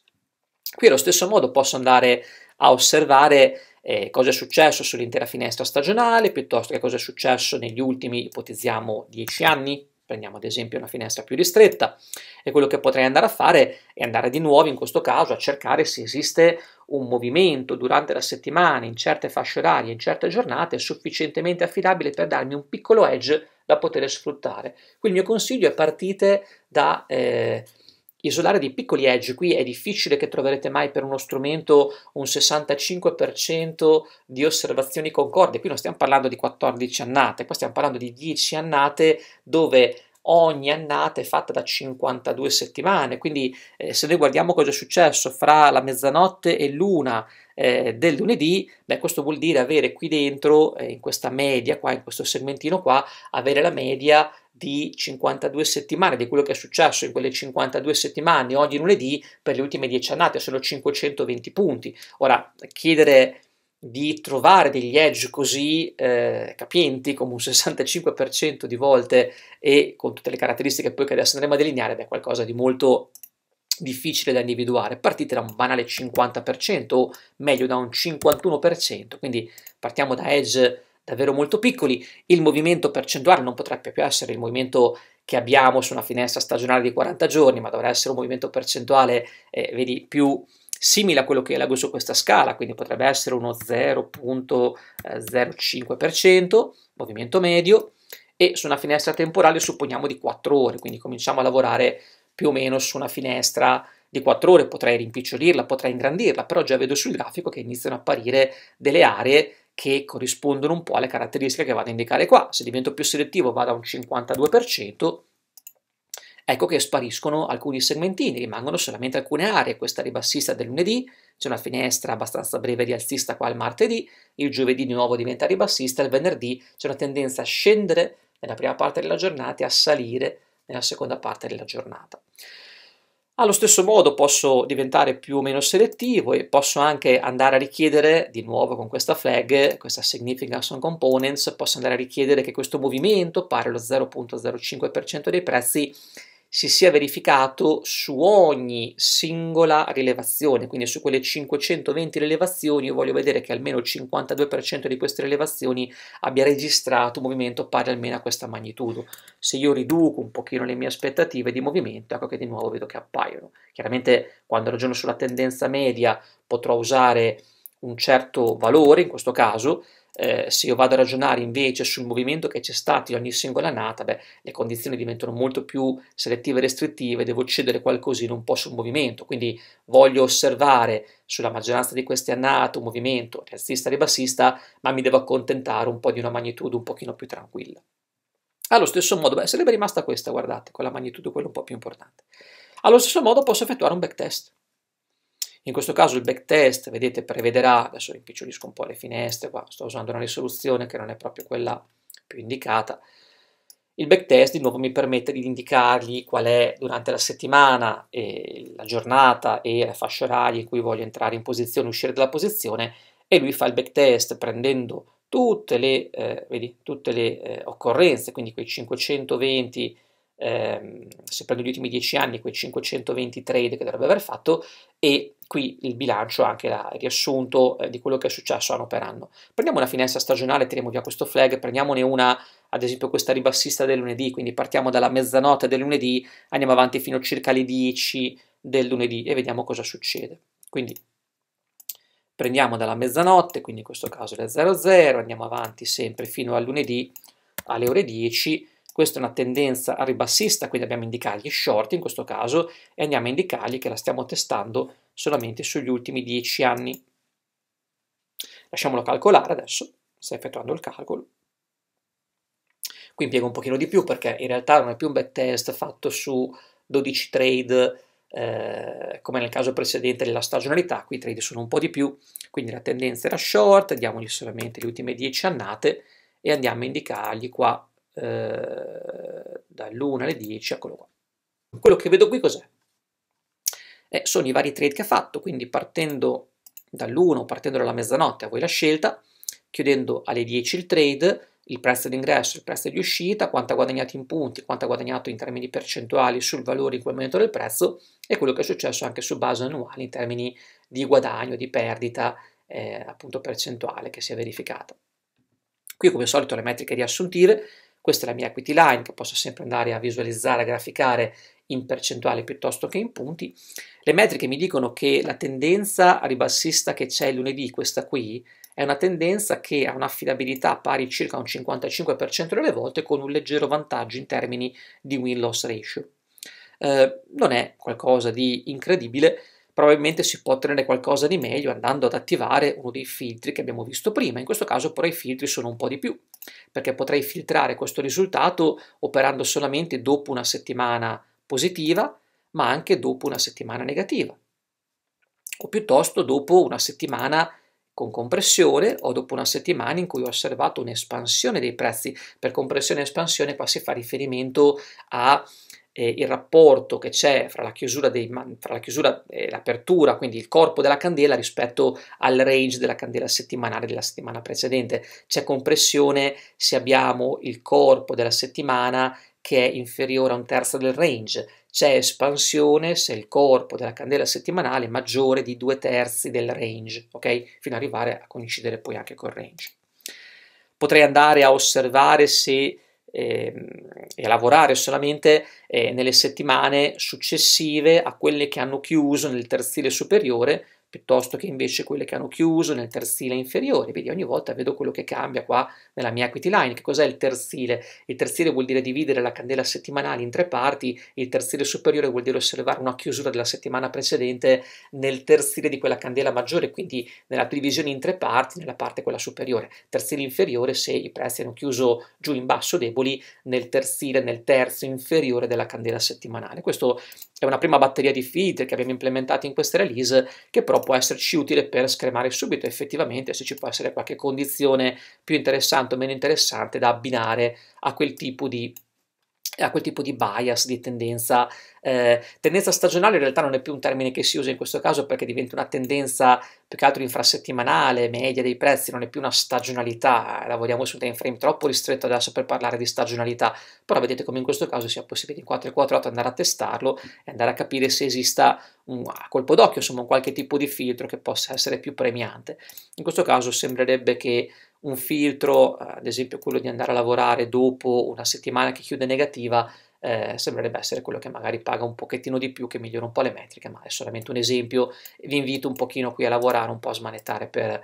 Qui allo stesso modo posso andare a osservare eh, cosa è successo sull'intera finestra stagionale, piuttosto che cosa è successo negli ultimi, ipotizziamo, 10 anni, prendiamo ad esempio una finestra più ristretta e quello che potrei andare a fare è andare di nuovo in questo caso a cercare se esiste un movimento durante la settimana in certe fasce orarie, in certe giornate sufficientemente affidabile per darmi un piccolo edge da poter sfruttare. Quindi il mio consiglio è partite da... Eh, isolare dei piccoli edge, qui è difficile che troverete mai per uno strumento un 65% di osservazioni concorde, qui non stiamo parlando di 14 annate, qua stiamo parlando di 10 annate dove ogni annata è fatta da 52 settimane, quindi eh, se noi guardiamo cosa è successo fra la mezzanotte e l'una eh, del lunedì, beh, questo vuol dire avere qui dentro, eh, in questa media, qua, in questo segmentino qua, avere la media di 52 settimane, di quello che è successo in quelle 52 settimane ogni lunedì per le ultime 10 annate, sono 520 punti. Ora, chiedere di trovare degli edge così eh, capienti come un 65% di volte e con tutte le caratteristiche poi che adesso andremo a delineare è qualcosa di molto difficile da individuare. Partite da un banale 50% o meglio da un 51%, quindi partiamo da edge davvero molto piccoli. Il movimento percentuale non potrebbe più essere il movimento che abbiamo su una finestra stagionale di 40 giorni, ma dovrà essere un movimento percentuale, eh, vedi, più simile a quello che eleggo su questa scala, quindi potrebbe essere uno 0.05%, movimento medio, e su una finestra temporale supponiamo di 4 ore, quindi cominciamo a lavorare più o meno su una finestra di 4 ore, potrei rimpicciolirla, potrei ingrandirla, però già vedo sul grafico che iniziano a apparire delle aree che corrispondono un po' alle caratteristiche che vado a indicare qua. Se divento più selettivo vado a un 52%, ecco che spariscono alcuni segmentini, rimangono solamente alcune aree, questa ribassista del lunedì, c'è una finestra abbastanza breve rialzista qua il martedì, il giovedì di nuovo diventa ribassista, il venerdì c'è una tendenza a scendere nella prima parte della giornata e a salire nella seconda parte della giornata. Allo stesso modo posso diventare più o meno selettivo e posso anche andare a richiedere, di nuovo con questa flag, questa significance on components, posso andare a richiedere che questo movimento, pari allo 0.05% dei prezzi, si sia verificato su ogni singola rilevazione, quindi su quelle 520 rilevazioni io voglio vedere che almeno il 52% di queste rilevazioni abbia registrato un movimento pari almeno a questa magnitudo. Se io riduco un pochino le mie aspettative di movimento, ecco che di nuovo vedo che appaiono. Chiaramente quando ragiono sulla tendenza media potrò usare un certo valore, in questo caso, eh, se io vado a ragionare invece sul movimento che c'è stato in ogni singola annata, beh, le condizioni diventano molto più selettive e restrittive, devo cedere qualcosina un po' sul movimento, quindi voglio osservare sulla maggioranza di queste annate un movimento rialzista e ribassista, ma mi devo accontentare un po' di una magnitudo un pochino più tranquilla. Allo stesso modo, beh, sarebbe rimasta questa, guardate, con la magnitudo quella un po' più importante. Allo stesso modo posso effettuare un backtest. In questo caso il backtest, vedete, prevederà, adesso rimpicciolisco un po' le finestre, qua sto usando una risoluzione che non è proprio quella più indicata, il backtest di nuovo mi permette di indicargli qual è durante la settimana, e la giornata e la fascia oraria in cui voglio entrare in posizione, uscire dalla posizione e lui fa il backtest prendendo tutte le, eh, vedi, tutte le eh, occorrenze, quindi quei 520 ehm, se prendo gli ultimi 10 anni, quei 520 trade che dovrebbe aver fatto e qui il bilancio anche là, il riassunto eh, di quello che è successo anno per anno. Prendiamo una finestra stagionale, tiriamo via questo flag, prendiamone una, ad esempio questa ribassista del lunedì, quindi partiamo dalla mezzanotte del lunedì, andiamo avanti fino a circa le 10 del lunedì e vediamo cosa succede. Quindi prendiamo dalla mezzanotte, quindi in questo caso le 00, andiamo avanti sempre fino a lunedì alle ore 10 questa è una tendenza ribassista, quindi abbiamo indicati gli short in questo caso e andiamo a indicargli che la stiamo testando solamente sugli ultimi 10 anni. Lasciamolo calcolare adesso, sta effettuando il calcolo. Qui impiego un pochino di più perché in realtà non è più un backtest fatto su 12 trade eh, come nel caso precedente della stagionalità, qui i trade sono un po' di più, quindi la tendenza era short, diamogli solamente le ultime 10 annate e andiamo a indicargli qua eh, dall'1 alle 10, eccolo qua. Quello che vedo qui cos'è? Eh, sono i vari trade che ha fatto, quindi partendo dall'1, partendo dalla mezzanotte, a voi la scelta, chiudendo alle 10 il trade, il prezzo d'ingresso, il prezzo di uscita, quanto ha guadagnato in punti, quanto ha guadagnato in termini percentuali sul valore in quel momento del prezzo e quello che è successo anche su base annuale in termini di guadagno, di perdita, eh, appunto percentuale che si è verificata. Qui come al solito le metriche riassuntive questa è la mia equity line che posso sempre andare a visualizzare, a graficare in percentuali piuttosto che in punti. Le metriche mi dicono che la tendenza ribassista che c'è lunedì, questa qui, è una tendenza che ha un'affidabilità pari circa un 55% delle volte con un leggero vantaggio in termini di win-loss ratio. Eh, non è qualcosa di incredibile, probabilmente si può ottenere qualcosa di meglio andando ad attivare uno dei filtri che abbiamo visto prima, in questo caso però i filtri sono un po' di più perché potrei filtrare questo risultato operando solamente dopo una settimana positiva, ma anche dopo una settimana negativa, o piuttosto dopo una settimana con compressione o dopo una settimana in cui ho osservato un'espansione dei prezzi. Per compressione e espansione qua si fa riferimento a eh, il rapporto che c'è fra la chiusura, dei, fra la chiusura e l'apertura, quindi il corpo della candela rispetto al range della candela settimanale della settimana precedente. C'è compressione se abbiamo il corpo della settimana che è inferiore a un terzo del range, c'è espansione se il corpo della candela settimanale è maggiore di due terzi del range, ok? Fino ad arrivare a coincidere poi anche col range. Potrei andare a osservare se Ehm, e, e lavorare solamente eh, nelle settimane successive a quelle che hanno chiuso nel terzile superiore piuttosto che invece quelle che hanno chiuso nel terzile inferiore. Vedi, ogni volta vedo quello che cambia qua nella mia equity line. Che cos'è il terzile? Il terzile vuol dire dividere la candela settimanale in tre parti, il terzile superiore vuol dire osservare una chiusura della settimana precedente nel terzile di quella candela maggiore, quindi nella divisione in tre parti, nella parte quella superiore. Terzile inferiore se i prezzi hanno chiuso giù in basso deboli nel terzile, nel terzo inferiore della candela settimanale. Questa è una prima batteria di filtri che abbiamo implementato in questa release che però può esserci utile per scremare subito effettivamente se ci può essere qualche condizione più interessante o meno interessante da abbinare a quel tipo di a quel tipo di bias, di tendenza. Eh, tendenza stagionale in realtà non è più un termine che si usa in questo caso perché diventa una tendenza più che altro infrasettimanale, media dei prezzi, non è più una stagionalità, lavoriamo su un time frame troppo ristretto adesso per parlare di stagionalità, però vedete come in questo caso sia possibile in 448 andare a testarlo e andare a capire se esista un, a colpo d'occhio, insomma un qualche tipo di filtro che possa essere più premiante. In questo caso sembrerebbe che un filtro, eh, ad esempio quello di andare a lavorare dopo una settimana che chiude negativa, eh, sembrerebbe essere quello che magari paga un pochettino di più, che migliora un po' le metriche, ma è solamente un esempio. Vi invito un pochino qui a lavorare, un po' a smanettare per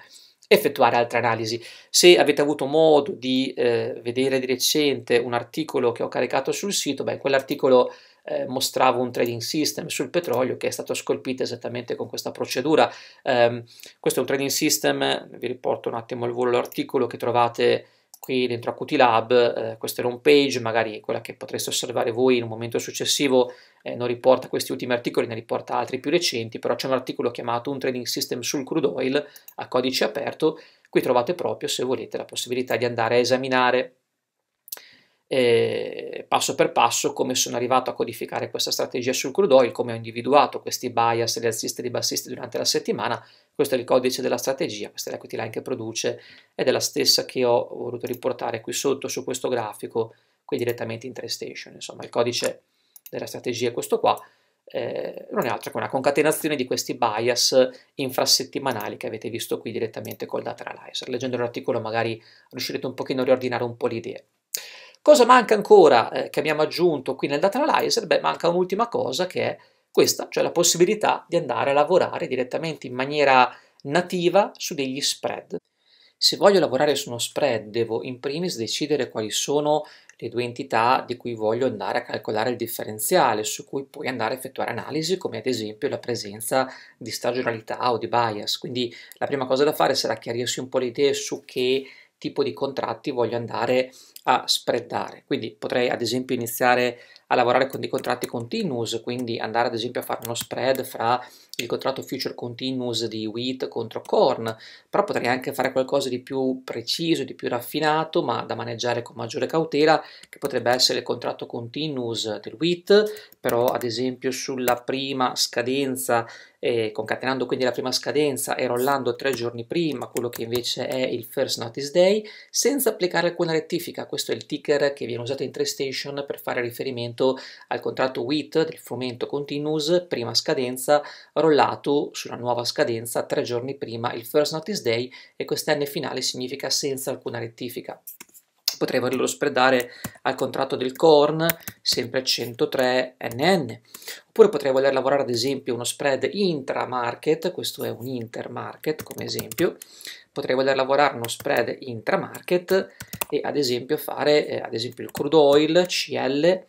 effettuare altre analisi. Se avete avuto modo di eh, vedere di recente un articolo che ho caricato sul sito, beh, quell'articolo eh, mostravo un trading system sul petrolio che è stato scolpito esattamente con questa procedura. Eh, questo è un trading system, vi riporto un attimo al volo l'articolo che trovate qui dentro a QTLab, eh, questa è l'home page, magari quella che potreste osservare voi in un momento successivo eh, non riporta questi ultimi articoli, ne riporta altri più recenti, però c'è un articolo chiamato un trading system sul crude oil a codice aperto, qui trovate proprio se volete la possibilità di andare a esaminare eh, passo per passo come sono arrivato a codificare questa strategia sul crude oil, come ho individuato questi bias, le alziste e i bassisti durante la settimana, questo è il codice della strategia, questa è l'equity line che produce ed è la stessa che ho voluto riportare qui sotto su questo grafico, qui direttamente in trade station, insomma il codice della strategia è questo qua, eh, non è altro che una concatenazione di questi bias infrasettimanali che avete visto qui direttamente col data analyzer. Leggendo l'articolo magari riuscirete un pochino a riordinare un po' le idee. Cosa manca ancora eh, che abbiamo aggiunto qui nel data analyzer? Beh, manca un'ultima cosa che è questa, cioè la possibilità di andare a lavorare direttamente in maniera nativa su degli spread. Se voglio lavorare su uno spread devo in primis decidere quali sono le due entità di cui voglio andare a calcolare il differenziale, su cui puoi andare a effettuare analisi come ad esempio la presenza di stagionalità o di bias. Quindi la prima cosa da fare sarà chiarirsi un po' le idee su che tipo di contratti voglio andare a spreadare. Quindi potrei ad esempio iniziare a lavorare con dei contratti continuous, quindi andare ad esempio a fare uno spread fra il contratto future continuous di wheat contro corn, però potrei anche fare qualcosa di più preciso, di più raffinato, ma da maneggiare con maggiore cautela, che potrebbe essere il contratto continuous del wheat, però ad esempio sulla prima scadenza, eh, concatenando quindi la prima scadenza e rollando tre giorni prima quello che invece è il first notice day, senza applicare alcuna rettifica, questo è il ticker che viene usato in TradeStation per fare riferimento riferimento al contratto WIT del frumento Continuous, prima scadenza, rollato sulla nuova scadenza tre giorni prima il First Notice Day e quest'N finale significa senza alcuna rettifica. Potrei volerlo spreadare al contratto del Corn, sempre a 103 NN. Oppure potrei voler lavorare ad esempio uno spread intra-market, questo è un intermarket come esempio, potrei voler lavorare uno spread intra-market e ad esempio fare eh, ad esempio il crude oil CL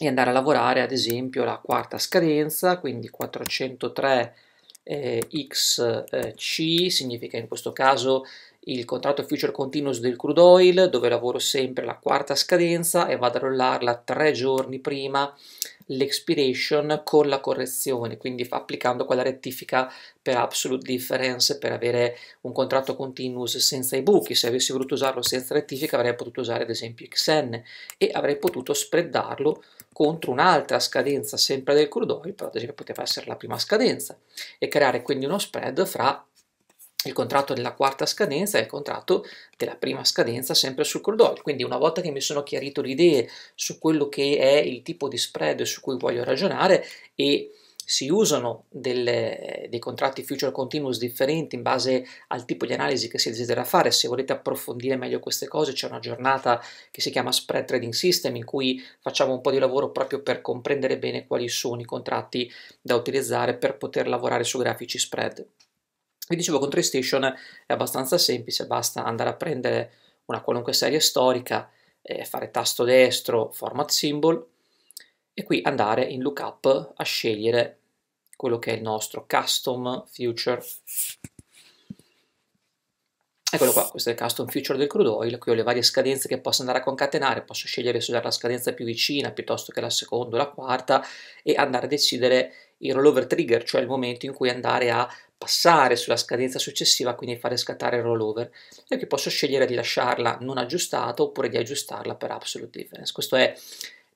e andare a lavorare ad esempio la quarta scadenza, quindi 403 eh, XC significa in questo caso il contratto future continuous del crude oil dove lavoro sempre la quarta scadenza e vado a rollarla tre giorni prima l'expiration con la correzione, quindi applicando quella rettifica per absolute difference per avere un contratto continuous senza i buchi. Se avessi voluto usarlo senza rettifica avrei potuto usare ad esempio XN e avrei potuto spreadarlo contro un'altra scadenza sempre del crude oil, però ad esempio poteva essere la prima scadenza, e creare quindi uno spread fra il contratto della quarta scadenza e il contratto della prima scadenza sempre sul crude oil. Quindi una volta che mi sono chiarito le idee su quello che è il tipo di spread su cui voglio ragionare e si usano delle, dei contratti future continuous differenti in base al tipo di analisi che si desidera fare. Se volete approfondire meglio queste cose c'è una giornata che si chiama Spread Trading System in cui facciamo un po' di lavoro proprio per comprendere bene quali sono i contratti da utilizzare per poter lavorare su grafici spread. Vi dicevo con TradeStation è abbastanza semplice, basta andare a prendere una qualunque serie storica, eh, fare tasto destro, format symbol, e qui andare in lookup a scegliere quello che è il nostro custom future. Eccolo qua, questo è il custom future del crude oil, qui ho le varie scadenze che posso andare a concatenare, posso scegliere se dare la scadenza più vicina piuttosto che la seconda o la quarta e andare a decidere il rollover trigger, cioè il momento in cui andare a passare sulla scadenza successiva, quindi fare scattare il rollover. E qui posso scegliere di lasciarla non aggiustata oppure di aggiustarla per absolute difference. Questo è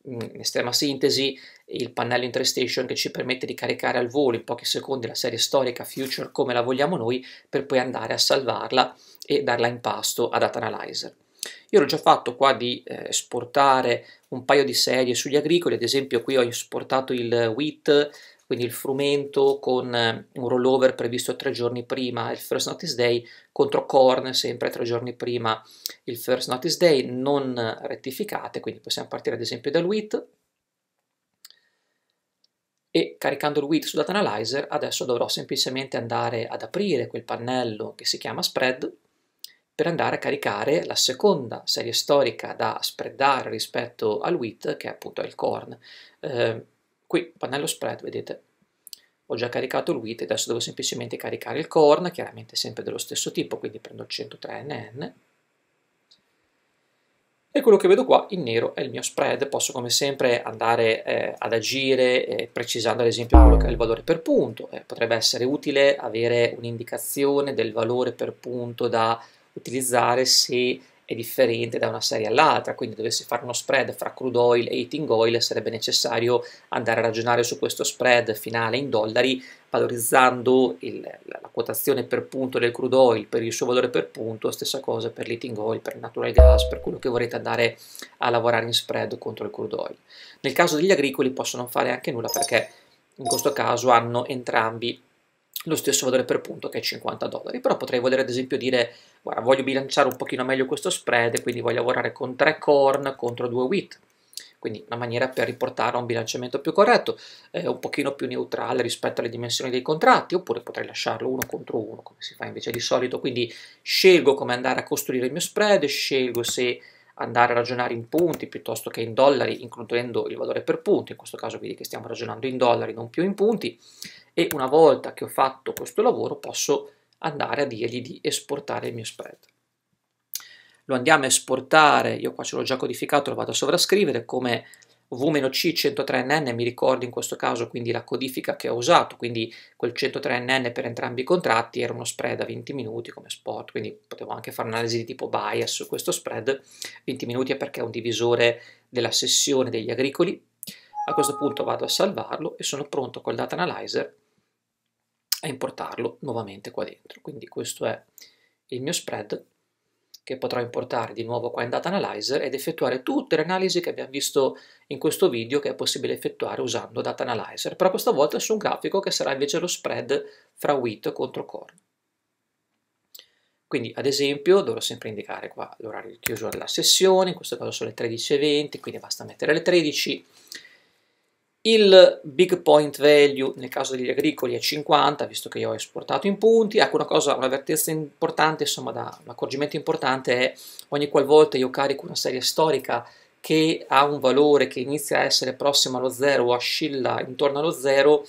in mm, estrema sintesi il pannello in che ci permette di caricare al volo in pochi secondi la serie storica future come la vogliamo noi per poi andare a salvarla e darla in pasto a Data Analyzer. Io l'ho già fatto qua di eh, esportare un paio di serie sugli agricoli, ad esempio qui ho esportato il wheat quindi il frumento con eh, un rollover previsto tre giorni prima, il first notice day, contro corn sempre tre giorni prima, il first notice day, non rettificate, quindi possiamo partire ad esempio dal WIT, e caricando il WIT su Data Analyzer adesso dovrò semplicemente andare ad aprire quel pannello che si chiama spread per andare a caricare la seconda serie storica da spreadare rispetto al WIT, che è appunto il corn. Eh, qui pannello spread vedete ho già caricato il width e adesso devo semplicemente caricare il corn chiaramente sempre dello stesso tipo quindi prendo 103nn e quello che vedo qua in nero è il mio spread posso come sempre andare eh, ad agire eh, precisando ad esempio quello che è il valore per punto eh, potrebbe essere utile avere un'indicazione del valore per punto da utilizzare se è differente da una serie all'altra, quindi dovessi fare uno spread fra crude oil e heating oil sarebbe necessario andare a ragionare su questo spread finale in dollari valorizzando il, la quotazione per punto del crude oil per il suo valore per punto, stessa cosa per l'heating oil, per il natural gas, per quello che vorrete andare a lavorare in spread contro il crude oil. Nel caso degli agricoli posso non fare anche nulla perché in questo caso hanno entrambi lo stesso valore per punto che è 50 dollari, però potrei voler ad esempio dire guarda, voglio bilanciare un pochino meglio questo spread, quindi voglio lavorare con 3 corn contro 2 wheat. Quindi una maniera per riportare a un bilanciamento più corretto, eh, un pochino più neutrale rispetto alle dimensioni dei contratti, oppure potrei lasciarlo uno contro uno, come si fa invece di solito. Quindi scelgo come andare a costruire il mio spread, scelgo se andare a ragionare in punti piuttosto che in dollari, includendo il valore per punti, in questo caso vedi che stiamo ragionando in dollari, non più in punti, e una volta che ho fatto questo lavoro posso andare a dirgli di esportare il mio spread. Lo andiamo a esportare, io qua ce l'ho già codificato, lo vado a sovrascrivere come v-c103nn, mi ricordo in questo caso quindi la codifica che ho usato, quindi quel 103nn per entrambi i contratti era uno spread a 20 minuti come spot, quindi potevo anche fare un'analisi di tipo bias su questo spread, 20 minuti è perché è un divisore della sessione degli agricoli, a questo punto vado a salvarlo e sono pronto col data analyzer e importarlo nuovamente qua dentro. Quindi questo è il mio spread che potrò importare di nuovo qua in Data Analyzer ed effettuare tutte le analisi che abbiamo visto in questo video che è possibile effettuare usando Data Analyzer, però questa volta su un grafico che sarà invece lo spread fra wheat contro corn. Quindi ad esempio dovrò sempre indicare qua l'orario di chiusura della sessione, in questo caso sono le 13.20, quindi basta mettere le 13 il big point value nel caso degli agricoli è 50, visto che io ho esportato in punti. Ecco, una cosa, un'avvertenza importante, insomma, da, un accorgimento importante è ogni qualvolta io carico una serie storica che ha un valore che inizia a essere prossimo allo zero o oscilla intorno allo zero,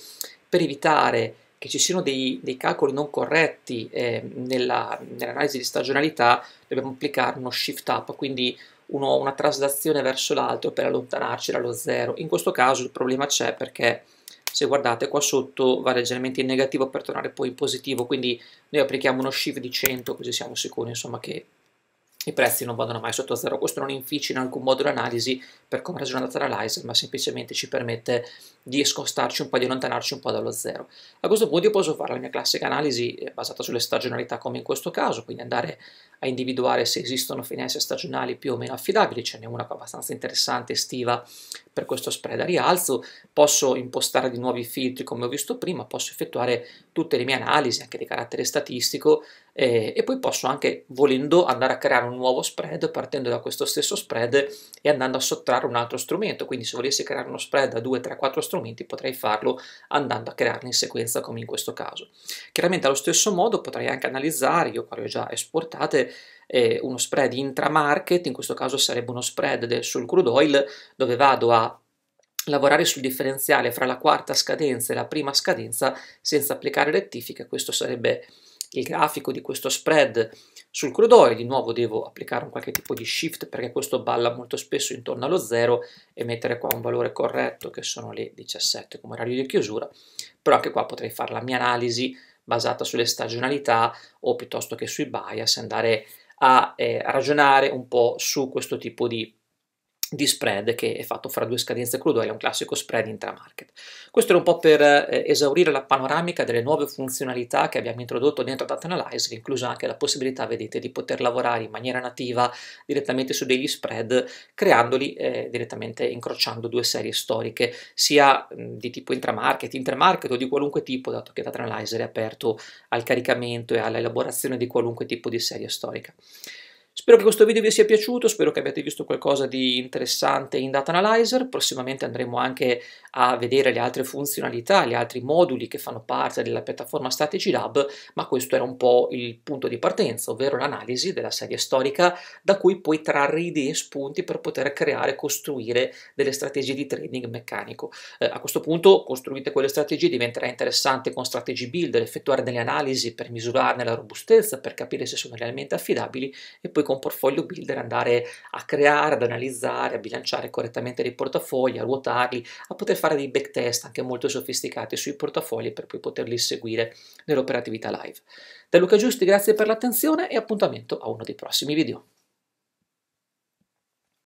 per evitare che ci siano dei, dei calcoli non corretti eh, nella, nell'analisi di stagionalità, dobbiamo applicare uno shift up, quindi uno, una traslazione verso l'alto per allontanarci dallo zero. In questo caso il problema c'è perché se guardate qua sotto va leggermente in negativo per tornare poi in positivo, quindi noi applichiamo uno shift di 100 così siamo sicuri insomma, che i prezzi non vadano mai sotto zero. Questo non inficia in alcun modo l'analisi per come ragiona Data Analyzer, ma semplicemente ci permette di scostarci un po', di allontanarci un po' dallo zero. A questo punto io posso fare la mia classica analisi eh, basata sulle stagionalità come in questo caso, quindi andare a individuare se esistono finestre stagionali più o meno affidabili, ce n'è una abbastanza interessante estiva per questo spread a rialzo, posso impostare di nuovi filtri come ho visto prima, posso effettuare tutte le mie analisi anche di carattere statistico e, e, poi posso anche volendo andare a creare un nuovo spread partendo da questo stesso spread e andando a sottrarre un altro strumento quindi se volessi creare uno spread a 2, 3, 4 strumenti potrei farlo andando a crearli in sequenza come in questo caso chiaramente allo stesso modo potrei anche analizzare io qua le ho già esportate eh, uno spread intramarket in questo caso sarebbe uno spread del, sul crude oil dove vado a lavorare sul differenziale fra la quarta scadenza e la prima scadenza senza applicare rettifiche, questo sarebbe il grafico di questo spread sul crudo oil, di nuovo devo applicare un qualche tipo di shift perché questo balla molto spesso intorno allo zero e mettere qua un valore corretto che sono le 17 come orario di chiusura, però anche qua potrei fare la mia analisi basata sulle stagionalità o piuttosto che sui bias, andare a eh, ragionare un po' su questo tipo di di spread che è fatto fra due scadenze crude, è un classico spread intramarket. Questo era un po' per eh, esaurire la panoramica delle nuove funzionalità che abbiamo introdotto dentro Data Analyzer, inclusa anche la possibilità, vedete, di poter lavorare in maniera nativa direttamente su degli spread, creandoli eh, direttamente incrociando due serie storiche, sia mh, mm, di tipo intramarket, intermarket o di qualunque tipo, dato che Data Analyzer è aperto al caricamento e all'elaborazione di qualunque tipo di serie storica. Spero che questo video vi sia piaciuto, spero che abbiate visto qualcosa di interessante in Data Analyzer, prossimamente andremo anche a vedere le altre funzionalità, gli altri moduli che fanno parte della piattaforma Strategy Lab, ma questo era un po' il punto di partenza, ovvero l'analisi della serie storica da cui puoi trarre idee e spunti per poter creare e costruire delle strategie di trading meccanico. Eh, a questo punto costruite quelle strategie, diventerà interessante con strategy builder, effettuare delle analisi per misurarne la robustezza, per capire se sono realmente affidabili e poi con Portfolio Builder andare a creare, ad analizzare, a bilanciare correttamente dei portafogli, a ruotarli, a poter fare dei backtest anche molto sofisticati sui portafogli per poi poterli seguire nell'operatività live. Da Luca Giusti grazie per l'attenzione e appuntamento a uno dei prossimi video.